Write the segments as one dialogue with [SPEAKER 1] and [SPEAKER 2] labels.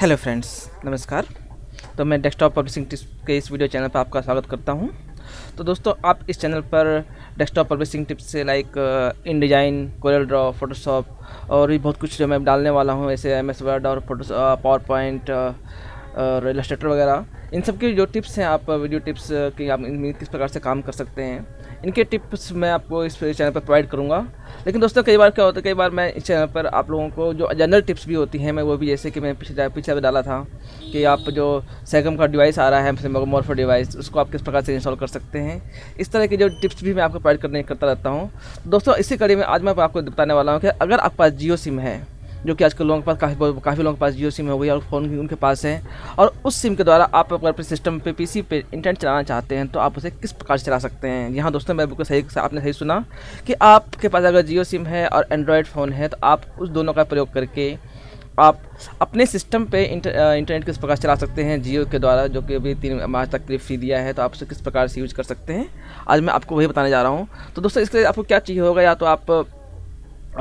[SPEAKER 1] hello friends नमस्कार तो मैं डेस्कटॉप पब्लिशिंग टिप्स के इस वीडियो चैनल पर आपका स्वागत करता हूं तो दोस्तों आप इस चैनल पर डेस्कटॉप पब्लिशिंग टिप्स से like InDesign CorelDRAW Photoshop और भी बहुत कुछ जो मैं डालने वाला हूं ऐसे एम एस वर्ड और फोटो पावर पॉइंट और इलस्ट्रेटर वगैरह इन सब की जो टिप्स हैं आप वीडियो टिप्स uh, की आप किस प्रकार से काम कर सकते हैं इनके टिप्स मैं आपको इस चैनल पर प्रोवाइड करूँगा लेकिन दोस्तों कई बार क्या होता है कई बार मैं इस चैनल पर आप लोगों को जो जनरल टिप्स भी होती हैं मैं वो भी जैसे कि मैं पिछले पीछे भी डाला था कि आप जो सैगम का डिवाइस आ रहा है मोरफो डिवाइस उसको आप किस प्रकार से इंस्टॉल कर सकते हैं इस तरह की जो टिप्स भी मैं आपको प्रोवाइड करने करता रहता हूँ दोस्तों इसी कड़ी में आज मैं आपको बताने वाला हूँ कि अगर आपके पास जियो सिम है जो कि आजकल लोगों के पास काफ़ी काफ़ी लोगों के पास जियो सिम हो गई और फ़ोन भी उनके पास है और उस सिम के द्वारा आप अगर अपने सिस्टम पे पीसी पे इंटरनेट चलाना चाहते हैं तो आप उसे किस प्रकार से चला सकते हैं यहाँ दोस्तों मैं बिल्कुल सही आपने सही सुना कि आपके पास अगर जियो सिम है और एंड्रॉयड फ़ोन है तो आप उस दोनों का प्रयोग करके आप अपने सिस्टम पे इंटर, इंटरनेट किस प्रकार चला सकते हैं जियो के द्वारा जो कि अभी तीन मार्च तक लिए फ्री दिया है तो आप उसे किस प्रकार से यूज कर सकते हैं आज मैं आपको वही बताने जा रहा हूँ तो दोस्तों इसके लिए आपको क्या चाहिए होगा या तो आप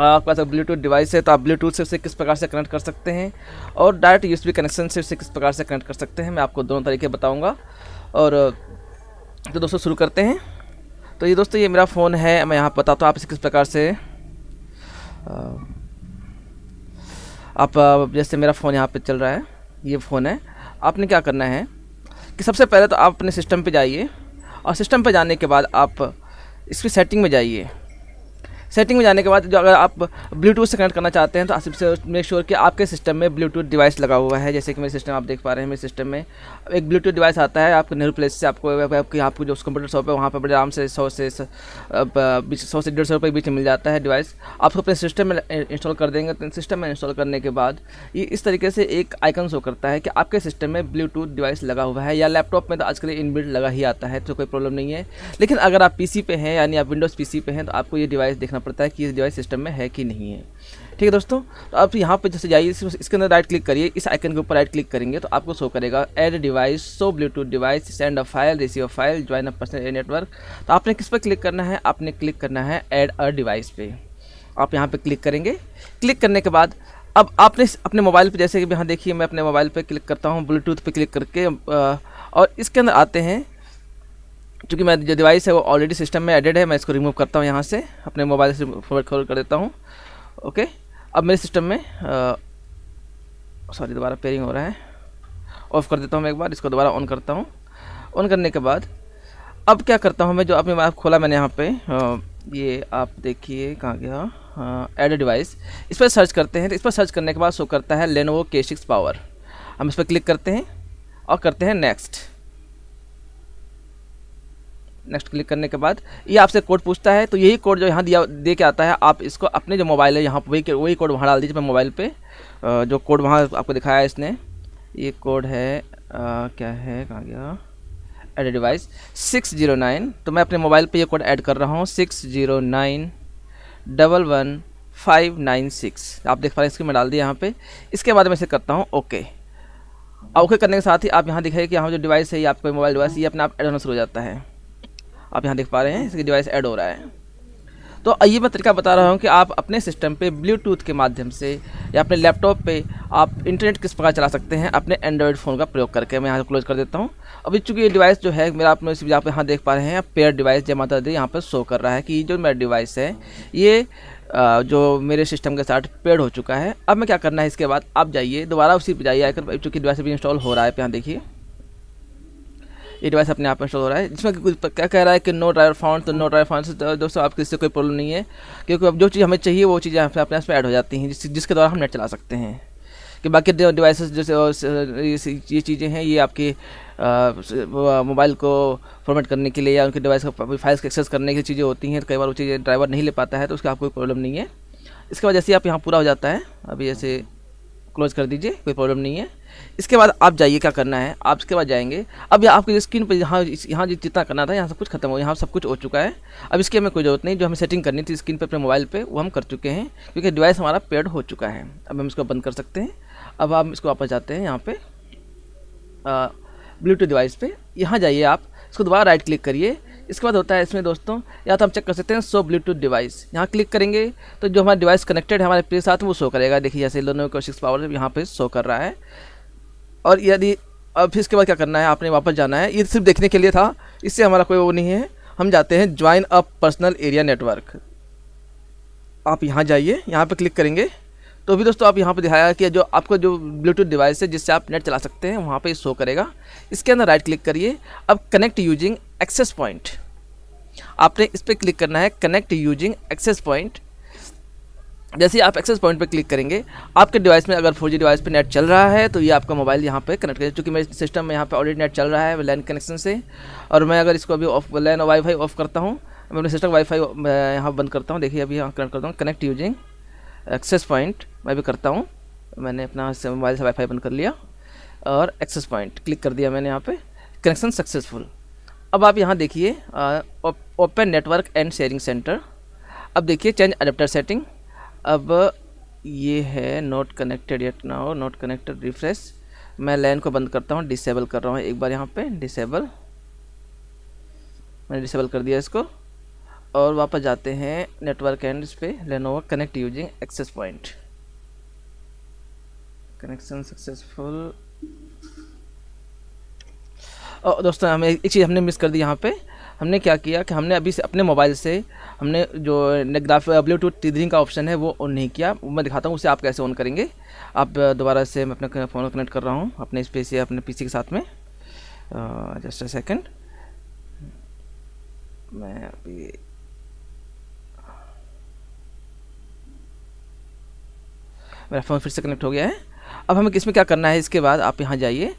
[SPEAKER 1] आपके पास ब्लूटूथ डिवाइस है तो आप ब्लूटूथ से उसे किस प्रकार से कनेक्ट कर सकते हैं और डायरेक्ट यूएसबी कनेक्शन से उसे किस प्रकार से कनेक्ट कर सकते हैं मैं आपको दोनों तरीके बताऊँगा और तो दोस्तों शुरू करते हैं तो ये दोस्तों ये मेरा फ़ोन है मैं यहाँ बताता हूँ आप इसे किस प्रकार से आप जैसे मेरा फ़ोन यहाँ पे चल रहा है ये फ़ोन है आपने क्या करना है कि सबसे पहले तो आप अपने सिस्टम पे जाइए और सिस्टम पे जाने के बाद आप इसकी सेटिंग में जाइए सेटिंग में जाने के बाद जो अगर आप ब्लूटूथ से कनेक्ट करना चाहते हैं तो आपसे मेक श्योर कि आपके सिस्टम में ब्लूटूथ डिवाइस लगा हुआ है जैसे कि मेरे सिस्टम आप देख पा रहे हैं मेरे सिस्टम में एक ब्लूटूथ डिवाइस आता है आपको नेहरू प्लेस से आपको आपके आपको जो कंप्यूटर शॉप है वहाँ पर बड़े आराम से सौ से सौ से डेढ़ सौ रुपये के बीच मिल जाता है डिवाइस आपको अपने सिस्टम में इंस्टॉल कर देंगे तो सिस्टम में इंस्टॉल करने के बाद ये इस तरीके से एक आइकन शो करता है कि आपके सिस्टम में ब्लूटूथ डिवाइस लगा हुआ है या लैपटॉप में तो आजकल इनबिल्ट लगा ही आता है तो कोई प्रॉब्लम नहीं है लेकिन अगर आप पी पे हैं यानी आप विंडोज़ पी पे हैं तो आपको ये डिवाइस देखना देखना पड़ता है कि ये डिवाइस सिस्टम में है कि नहीं है ठीक है दोस्तों तो आप यहाँ पर जैसे जाइए इसके अंदर राइट क्लिक करिए इस आइकन के ऊपर राइट क्लिक करेंगे तो आपको शो करेगा add device so Bluetooth device send a file receive a file join a personal network तो आपने किस पर क्लिक करना है आपने क्लिक करना है एड अ डिवाइस पे आप यहाँ पर क्लिक करेंगे क्लिक करने के बाद अब आपने अपने मोबाइल पर जैसे कि यहाँ देखिए मैं अपने मोबाइल पर क्लिक करता हूँ ब्लूटूथ पर क्लिक करके और इसके अंदर आते हैं चूँकि मैं जो डिवाइस है वो ऑलरेडी सिस्टम में एडेड है मैं इसको रिमूव करता हूँ यहाँ से अपने मोबाइल से खोल कर देता हूँ ओके अब मेरे सिस्टम में सॉरी दोबारा पेयरिंग हो रहा है ऑफ़ कर देता हूँ मैं एक बार इसको दोबारा ऑन करता हूँ ऑन करने के बाद अब क्या करता हूँ मैं जो अपने मैप खोला मैंने यहाँ पर ये आप देखिए कहाँ गया एड डिवाइस इस पर सर्च करते हैं तो इस पर सर्च करने के बाद शो करता है लेनोवो के सिक्स पावर हम इस पर क्लिक करते हैं और करते हैं नेक्स्ट नेक्स्ट क्लिक करने के बाद ये आपसे कोड पूछता है तो यही कोड जो यहाँ दिया दे के आता है आप इसको अपने जो मोबाइल है यहाँ वही वही कोड वहाँ डाल दीजिए मैं मोबाइल पे जो कोड वहाँ आपको दिखाया है इसने ये कोड है आ, क्या है कहाँ गया add device six zero nine तो मैं अपने मोबाइल पे ये कोड ऐड कर रहा हूँ six zero nine double one five nine six आप देख पा रहे हैं इसकी मैं डाल दिया यहाँ पे इसके बाद मैं इसे करता हूँ ओके ओके करने के साथ ही आप यहाँ दिखाइए कि यहाँ जो डिवाइस है ये आपका मोबाइल डिवाइस ये अपने आप एड होना शुरू हो जाता है आप यहाँ देख पा रहे हैं इसकी डिवाइस ऐड हो रहा है तो ये मैं तरीका बता रहा हूँ कि आप अपने सिस्टम पे ब्लूटूथ के माध्यम से या अपने लैपटॉप पे आप इंटरनेट किस प्रकार चला सकते हैं अपने एंड्रॉयड फ़ोन का प्रयोग करके मैं यहाँ क्लोज कर देता हूँ अभी चूँकि ये डिवाइस जो है मेरा आप यहाँ आप यहाँ देख पा रहे हैं पेयर डिवाइस जय माता दी यहाँ पर शो कर रहा है कि जो मेरा डिवाइस है ये जो मेरे सिस्टम के साथ पेड हो चुका है अब मैं क्या करना है इसके बाद आप जाइए दोबारा उसी पर जाइए आकर चूँकि डिवाइस अभी इंस्टॉल हो रहा है यहाँ देखिए ये डिवाइस अपने आप इंस्टॉल हो रहा है जिसमें क्या कह रहा है कि नो ड्राइवर फाउंड तो नो ड्राइवर फाउंड तो दोस्तों आपकी इससे कोई प्रॉब्लम नहीं है क्योंकि अब जो चीज़ हमें चाहिए वो चीज़ें अपने आप में ऐड हो जाती हैं जिस, जिसके द्वारा हम नेट चला सकते हैं कि बाकी डिवाइस जैसे ये चीज़ें हैं ये आपके मोबाइल को फॉर्मेट करने के लिए या उनके डिवाइस का फाइल्स को एक्सेस करने की चीज़ें होती हैं तो कई बार वो चीज़ें ड्राइवर नहीं ले पाता है तो उसका आपको कोई प्रॉब्लम नहीं है इसके बाद जैसे आप यहाँ पूरा हो जाता है अभी जैसे क्लोज कर दीजिए कोई प्रॉब्लम नहीं है इसके बाद आप जाइए क्या करना है आप इसके बाद जाएंगे अब आपकी स्क्रीन पर यहाँ यहाँ जितना करना था यहाँ सब कुछ खत्म हो यहाँ सब कुछ हो चुका है अब इसकी हमें कोई ज़रूरत नहीं जो हमें सेटिंग करनी थी स्क्रीन पर अपने मोबाइल पर वो हम कर चुके हैं क्योंकि डिवाइस हमारा पेड हो चुका है अब हम इसको बंद कर सकते हैं अब आप इसको वापस जाते हैं यहाँ पर ब्लूटूथ डिवाइस पर यहाँ जाइए आप इसको दोबारा राइट क्लिक करिए इसके बाद होता है इसमें दोस्तों या तो हम चेक कर सकते हैं सो ब्लूटूथ डिवाइस यहाँ क्लिक करेंगे तो जो हमारा डिवाइस कनेक्टेड है हमारे प्ले साथ वो शो करेगा देखिए जैसे दोनों को सिक्स पावर यहाँ पर शो कर रहा है और यदि अब फिर इसके बाद क्या करना है आपने वापस जाना है ये सिर्फ देखने के लिए था इससे हमारा कोई वो नहीं है हम जाते हैं join up personal area network आप यहाँ जाइए यहाँ पर क्लिक करेंगे तो अभी दोस्तों आप यहाँ पर दिखाया कि जो आपका जो ब्लूटूथ डिवाइस है जिससे आप नेट चला सकते हैं वहाँ पर शो करेगा इसके अंदर राइट क्लिक करिए अब कनेक्ट यूजिंग एक्सेस पॉइंट आपने इस पर क्लिक करना है कनेक्ट यूजिंग एक्सेस पॉइंट जैसे आप एक्सेस पॉइंट पर क्लिक करेंगे आपके डिवाइस में अगर फोर डिवाइस पर नेट चल रहा है तो ये आपका मोबाइल यहाँ पे कनेक्ट करेगा क्योंकि मेरे सिस्टम में यहाँ पे ऑलरेडी नेट चल रहा है लैन कनेक्शन से और मैं अगर इसको अभी ऑफ लैन वाईफाई ऑफ करता हूँ मैं अपने सिस्टम वाईफाई यहाँ बंद करता हूँ देखिए अभी यहाँ कनेक्ट करता हूँ कनेक्ट यूजिंग एक्सेस पॉइंट मैं भी करता हूँ मैंने अपना मोबाइल से वाईफाई बंद कर लिया और एक्सेस पॉइंट क्लिक कर दिया मैंने यहाँ पे कनेक्शन सक्सेसफुल अब आप यहाँ देखिए open network and sharing centre अब देखिए चेंज अडेप्टर सेटिंग अब ये है not connected yet now not connected refresh मैं लाइन को बंद करता हूँ डिसेबल कर रहा हूँ एक बार यहाँ पे डिसेबल मैंने डिसेबल कर दिया इसको और वापस जाते हैं नेटवर्क एंड पे Lenovo connect using access point connection successful और दोस्तों हमें एक चीज़ हमने मिस कर दी यहाँ पे हमने क्या किया कि हमने अभी से अपने मोबाइल से हमने जो ग्राफ ब्लूटूथ टीदरिंग का ऑप्शन है वो ऑन नहीं किया मैं दिखाता हूँ उसे आप कैसे ऑन करेंगे आप uh, दोबारा से मैं अपने फ़ोन कनेक्ट कर रहा हूँ अपने इस पे से अपने पीसी के साथ में जस्ट अ सेकेंड मैं अभी मेरा फ़ोन फिर से कनेक्ट हो गया है अब हमें किस में क्या करना है इसके बाद आप यहाँ जाइए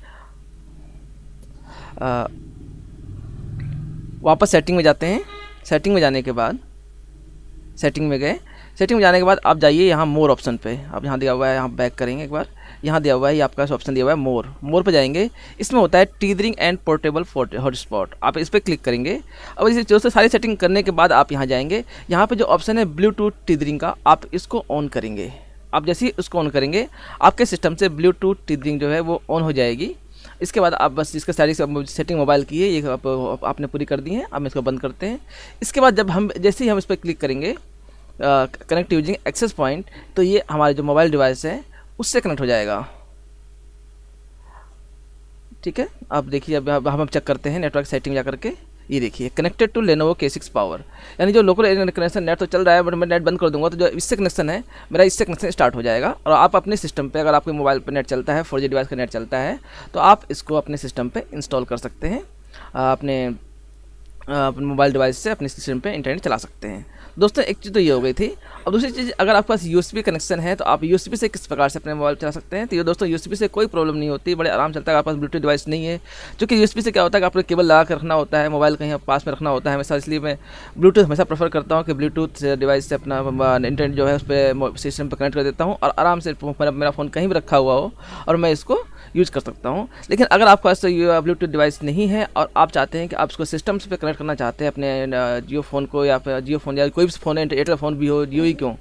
[SPEAKER 1] वापस सेटिंग में जाते हैं सेटिंग में जाने के बाद सेटिंग में गए सेटिंग में जाने के बाद आप जाइए यहाँ मोर ऑप्शन पे आप यहाँ दिया हुआ है यहाँ बैक करेंगे एक बार यहाँ दिया हुआ है ये आपका ऑप्शन दिया हुआ है मोर मोर पे जाएंगे इसमें होता है टीदरिंग एंड पोर्टेबल हॉटस्पॉट आप इस पर क्लिक करेंगे अब इसे जो से सारी सेटिंग करने के बाद आप यहाँ जाएंगे यहाँ पर जो ऑप्शन है ब्लूटूथ टीदरिंग का आप इसको ऑन करेंगे आप जैसे ही उसको ऑन करेंगे आपके सिस्टम से ब्लूटूथ टीथरिंग जो है वो ऑन हो जाएगी इसके बाद आप बस इसका सारी सेटिंग मोबाइल की है ये आप, आप, आपने पूरी कर दी है अब इसको बंद करते हैं इसके बाद जब हम जैसे ही हम इस पर क्लिक करेंगे कनेक्ट यूजिंग एक्सेस पॉइंट तो ये हमारे जो मोबाइल डिवाइस है उससे कनेक्ट हो जाएगा ठीक है आप देखिए अब हम अब चेक करते हैं नेटवर्क सेटिंग जा करके ये देखिए connected to Lenovo K six power यानी जो लोकल कनेक्शन नेट तो चल रहा है बट मैं नेट बंद कर दूंगा तो जो इससे कनेक्शन है मेरा इससे कनेक्शन स्टार्ट हो जाएगा और आप अपने सिस्टम पे अगर आपके मोबाइल पर नेट चलता है फोर डिवाइस का नेट चलता है तो आप इसको अपने सिस्टम पर इंस्टॉल कर सकते हैं अपने अपने मोबाइल डिवाइस से अपने सिस्टम पे इंटरनेट चला सकते हैं दोस्तों एक चीज़ तो ये हो गई थी और दूसरी चीज़ अगर आपके पास यू कनेक्शन है तो आप यू से किस प्रकार से अपने मोबाइल चला सकते हैं तो ये दोस्तों यू से कोई प्रॉब्लम नहीं होती बड़े आराम चलता है आपके पास ब्लूटूथ डिवाइस नहीं है क्योंकि यू से क्या होता है कि आपको केबल लगा कर रखना होता है मोबाइल कहीं पास में रखना होता है हमेशा इसलिए मैं ब्लूटूथ हमेशा प्रेफर करता हूँ कि ब्लूटूथ डिवाइस से अपना इंटरनेट जो है उस पर सिस्टम पर कनेक्ट कर देता हूँ और आराम से मेरा फ़ोन कहीं भी रखा हुआ हो और मैं इसको यूज़ कर सकता हूँ लेकिन अगर आपके पास ब्लूटूथ डिवाइस नहीं है और आप चाहते हैं कि आप उसको सिस्टम्स पर कनेक्ट करना चाहते हैं अपने जियो फ़ोन को या फिर जियो फ़ोन या कोई भी फ़ोन है एयरटेल फ़ोन भी हो जियो ही क्यों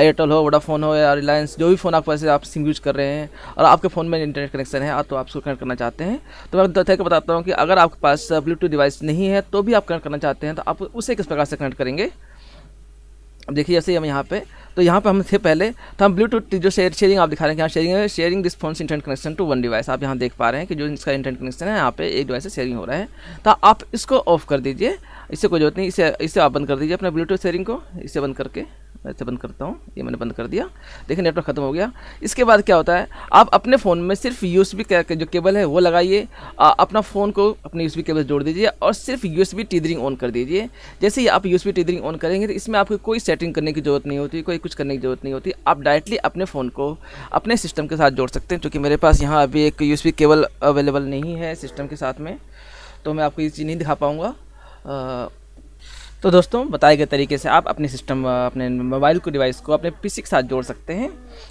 [SPEAKER 1] एयरटेल हो वोडाफोन हो या रिलायंस जो भी फ़ोन आपके पास आप सिम यूज़ कर रहे हैं और आपके फ़ोन में इंटरनेट कनेक्शन है तो आप उसको कनेक्ट करना चाहते हैं तो मैं तथ्य तो बताता हूँ कि अगर आपके पास ब्लूटूथ डिवाइस नहीं है तो भी आप कनेक्ट करना चाहते हैं तो आप उसे किस प्रकार से कनेक्ट करेंगे अब देखिए जैसे हम यहाँ पे तो यहाँ पे हम थे पहले तो हम ब्लूटूथ जो शेयर शेयरिंग आप दिखा रहे हैं यहाँ शेयरिंग है sharing this phone internet connection to one device आप यहाँ देख पा रहे हैं कि जो इसका इंटरनेट कनेक्शन है यहाँ पे एक डिवाइस से शेयरिंग हो रहा है तो आप इसको ऑफ कर दीजिए इससे कोई जरूरत नहीं इसे इसे आप बंद कर दीजिए अपना ब्लूटूथ शेयरिंग को इसे बंद करके मैं इसे बंद करता हूँ ये मैंने बंद कर दिया देखिए नेटवर्क खत्म हो गया इसके बाद क्या होता है आप अपने फ़ोन में सिर्फ यू एस जो केबल है वो लगाइए अपना फ़ोन को अपने यू केबल जोड़ दीजिए और सिर्फ यू एस टीदरिंग ऑन कर दीजिए जैसे ही आप यू एस टीदरिंग ऑन करेंगे तो इसमें आपको कोई सेटिंग करने की ज़रूरत नहीं होती कोई कुछ करने की ज़रूरत नहीं होती आप डायरेक्टली अपने फ़ोन को अपने सिस्टम के साथ जोड़ सकते हैं चूँकि मेरे पास यहाँ अभी एक यू केबल अवेलेबल नहीं है सिस्टम के साथ में तो मैं आपको ये चीज़ नहीं दिखा पाऊँगा तो दोस्तों बताए गए तरीके से आप अपने सिस्टम अपने मोबाइल को डिवाइस को अपने पीसी के साथ जोड़ सकते हैं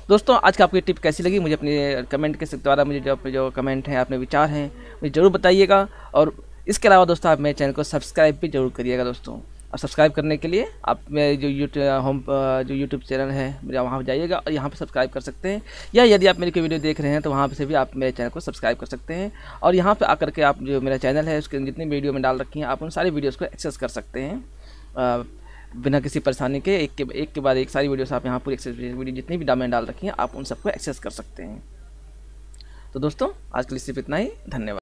[SPEAKER 1] दोस्तों आज का आपकी टिप कैसी लगी मुझे अपने कमेंट के द्वारा मुझे जो अपने जो कमेंट हैं अपने विचार हैं मुझे ज़रूर बताइएगा और इसके अलावा दोस्तों आप मेरे चैनल को सब्सक्राइब भी जरूर करिएगा दोस्तों और सब्सक्राइब करने के लिए आप मेरे जो यूट्यूब होम जो यूट्यूब चैनल है मेरा वहाँ पर जाइएगा और यहाँ पर सब्सक्राइब कर सकते हैं या यदि आप मेरी कोई वीडियो देख रहे हैं तो वहाँ से भी आप मेरे चैनल को सब्सक्राइब कर सकते हैं और यहाँ पर आकर के आप जो मेरा चैनल है उसके जितनी वीडियो में डाल रखी हैं आप उन सारी वीडियोज़ को एक्सेस कर सकते हैं बिना किसी परेशानी के एक के एक के बाद एक सारी वीडियोस आप यहाँ पूरी एक्सेस वीडियो जितनी भी डामें डाल रखी हैं आप उन सबको एक्सेस कर सकते हैं तो दोस्तों आज के लिए सिर्फ इतना ही धन्यवाद